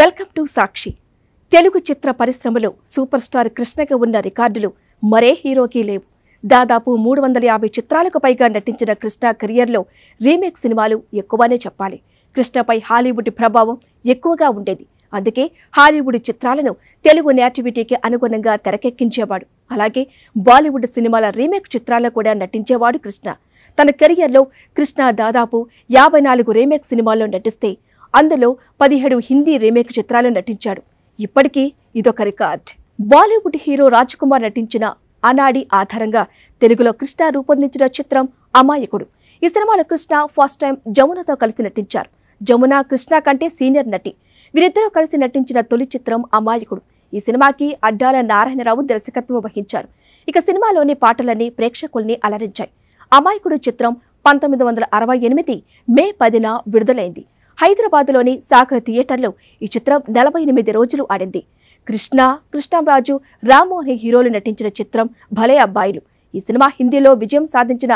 welcome to Sakshi Telugu చిత్ర పరిశ్రమలో super star కృష్ణగా ఉన్న రికార్డులు మరే హీరోకి లేవు దాదాపు మూడు వందల యాభై చిత్రాలకు పైగా నటించిన కృష్ణ కెరియర్లో రీమేక్ సినిమాలు ఎక్కువనే చెప్పాలి కృష్ణపై హాలీవుడ్ ప్రభావం ఎక్కువగా ఉండేది అందుకే హాలీవుడ్ చిత్రాలను తెలుగు నేటివిటీకి అనుగుణంగా తెరకెక్కించేవాడు అలాగే బాలీవుడ్ సినిమాల రీమేక్ చిత్రాల్లో కూడా నటించేవాడు కృష్ణ తన కెరియర్లో కృష్ణ దాదాపు యాభై నాలుగు రీమేక్ సినిమాల్లో నటిస్తే అందులో పదిహేడు హిందీ రీమేక్ చిత్రాలు నటించాడు ఇప్పటికీ ఇదొక రికార్డ్ బాలీవుడ్ హీరో కుమార్ నటించిన అనాడి ఆధారంగా తెలుగులో కృష్ణ రూపొందించిన చిత్రం అమాయకుడు ఈ సినిమాలో కృష్ణ ఫస్ట్ టైం జమునతో కలిసి నటించారు జమున కృష్ణ కంటే సీనియర్ నటి వీరిద్దరూ కలిసి నటించిన తొలి చిత్రం అమాయకుడు ఈ సినిమాకి అడ్డాల నారాయణరావు దర్శకత్వం వహించారు ఇక సినిమాలోని పాటలన్నీ ప్రేక్షకుల్ని అలరించాయి అమాయకుడు చిత్రం పంతొమ్మిది వందల అరవై ఎనిమిది మే పదిన విడుదలైంది హైదరాబాద్లోని సాగర్ థియేటర్లో ఈ చిత్రం నలభై ఎనిమిది రోజులు ఆడింది కృష్ణ కృష్ణంరాజు రాము అనే హీరోలు నటించిన చిత్రం భలే అబ్బాయిలు ఈ సినిమా హిందీలో విజయం సాధించిన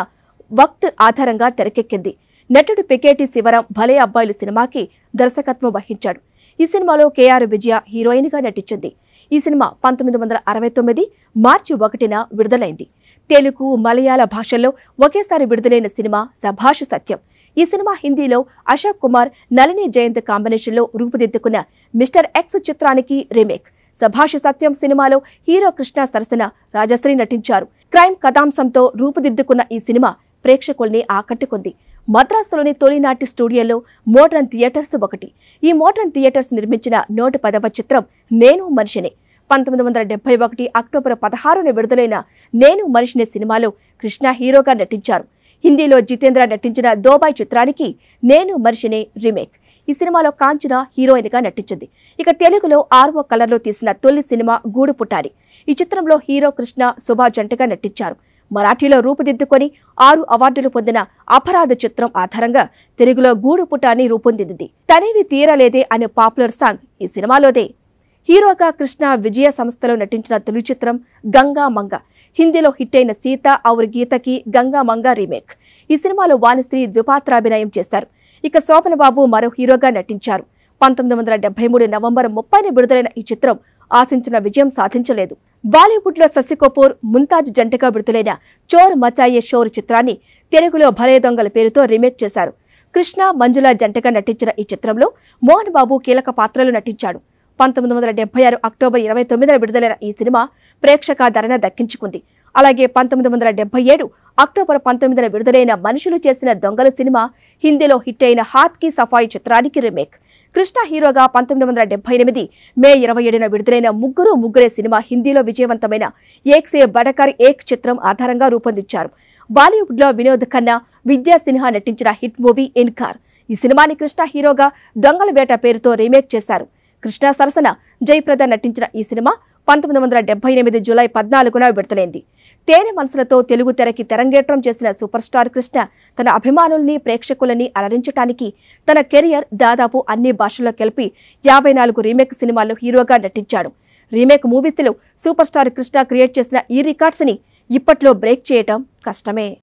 వక్త్ ఆధారంగా తెరకెక్కింది నటుడు పికేటి శివరాం భలే అబ్బాయిలు సినిమాకి దర్శకత్వం వహించాడు ఈ సినిమాలో కేఆర్ విజయ హీరోయిన్గా నటించింది ఈ సినిమా పంతొమ్మిది వందల అరవై తొమ్మిది మార్చి ఒకటిన విడుదలైంది తెలుగు మలయాళ భాషల్లో ఒకేసారి విడుదలైన సినిమా సభాష సత్యం ఈ సినిమా హిందీలో అశోక్ కుమార్ నలిని జయంత్ కాంబినేషన్లో రూపుదిద్దుకున్న మిస్టర్ ఎక్స్ చిత్రానికి రీమేక్ సభాష సత్యం సినిమాలో హీరో కృష్ణ సరసన రాజశ్రీ నటించారు క్రైమ్ కథాంశంతో రూపుదిద్దుకున్న ఈ సినిమా ప్రేక్షకుల్ని ఆకట్టుకుంది మద్రాసులోని తొలినాటి స్టూడియోలో మోడ్రన్ థియేటర్స్ ఒకటి ఈ మోడ్రన్ థియేటర్స్ నిర్మించిన నూట పదవ చిత్రం నేను మనిషినే పంతొమ్మిది వందల డెబ్బై ఒకటి అక్టోబర్ పదహారున విడుదలైన నేను మనిషిని సినిమాలో కృష్ణ హీరోగా నటించారు హిందీలో జితేంద్ర నటించిన దోబాయ్ చిత్రానికి నేను మనిషినే రీమేక్ ఈ సినిమాలో కాంచన గా నటించింది ఇక తెలుగులో ఆర్వో కలర్లో తీసిన తొలి సినిమా గూడు పుట్టారి ఈ చిత్రంలో హీరో కృష్ణ శుభా జంటగా నటించారు మరాఠీలో రూపుదిద్దుకొని ఆరు అవార్డులు పొందిన అపరాధ చిత్రం ఆధారంగా తెలుగులో గూడు పుట్టాని రూపొందింది తనేవి తీరలేదే అనే పాపులర్ సాంగ్ ఈ సినిమాలోదే హీరోగా కృష్ణ విజయ సంస్థలో నటించిన తొలి చిత్రం గంగా మంగ హిందీలో హిట్ అయిన సీత ఔర్ గీతకి గంగా మంగా రీమేక్ ఈ సినిమాలో వాణిశ్రీ ద్విపాత్రాభినయం చేశారు ఇక శోభన బాబు మరో హీరోగా నటించారు పంతొమ్మిది వందల డెబ్బై మూడు నవంబర్ ముప్పైన విడుదలైన ఈ చిత్రం ఆశించిన విజయం సాధించలేదు బాలీవుడ్లో శశి కపూర్ ముంతాజ్ జంటగా విడుదలైన చోర్ మచాయే షోర్ చిత్రాన్ని తెలుగులో భలే దొంగల పేరుతో రీమేక్ చేశారు కృష్ణ మంజుల జంటగా నటించిన ఈ చిత్రంలో మోహన్ బాబు కీలక పాత్రలు నటించాడు పంతొమ్మిది వందల డెబ్బై ఆరు అక్టోబర్ ఇరవై తొమ్మిదిన విడుదలైన ఈ సినిమా ప్రేక్షక ధరణ దక్కించుకుంది అలాగే పంతొమ్మిది వందల డెబ్బై ఏడు అక్టోబర్ పంతొమ్మిదిన విడుదలైన మనుషులు చేసిన దొంగల సినిమా హిందీలో హిట్ అయిన హాత్ కి సఫాయి చిత్రానికి రీమేక్ కృష్ణ హీరోగా పంతొమ్మిది వందల డెబ్బై ఎనిమిది మే ఇరవై ఏడున విడుదలైన ముగ్గురు ముగ్గురే సినిమా హిందీలో విజయవంతమైన ఏక్ సే బడకర్ ఏక్ చిత్రం ఆధారంగా రూపొందించారు బాలీవుడ్లో వినోద్ ఖన్నా సిన్హా నటించిన హిట్ మూవీ ఇన్కార్ ఈ సినిమాని కృష్ణ హీరోగా దొంగల వేట పేరుతో రీమేక్ చేశారు కృష్ణా సరసన జయప్రద నటించిన ఈ సినిమా పంతొమ్మిది వందల డెబ్బై ఎనిమిది జూలై పద్నాలుగున విడుదలైంది తేనె మనసులతో తెలుగు తెరకి తెరంగేట్రం చేసిన సూపర్ స్టార్ కృష్ణ తన అభిమానుల్ని ప్రేక్షకులని అలరించడానికి తన కెరియర్ దాదాపు అన్ని భాషల్లో కలిపి యాభై నాలుగు రీమేక్ సినిమాల్లో హీరోగా నటించాడు రీమేక్ మూవీస్లో సూపర్ స్టార్ కృష్ణ క్రియేట్ చేసిన ఈ రికార్డ్స్ని ఇప్పట్లో బ్రేక్ చేయటం కష్టమే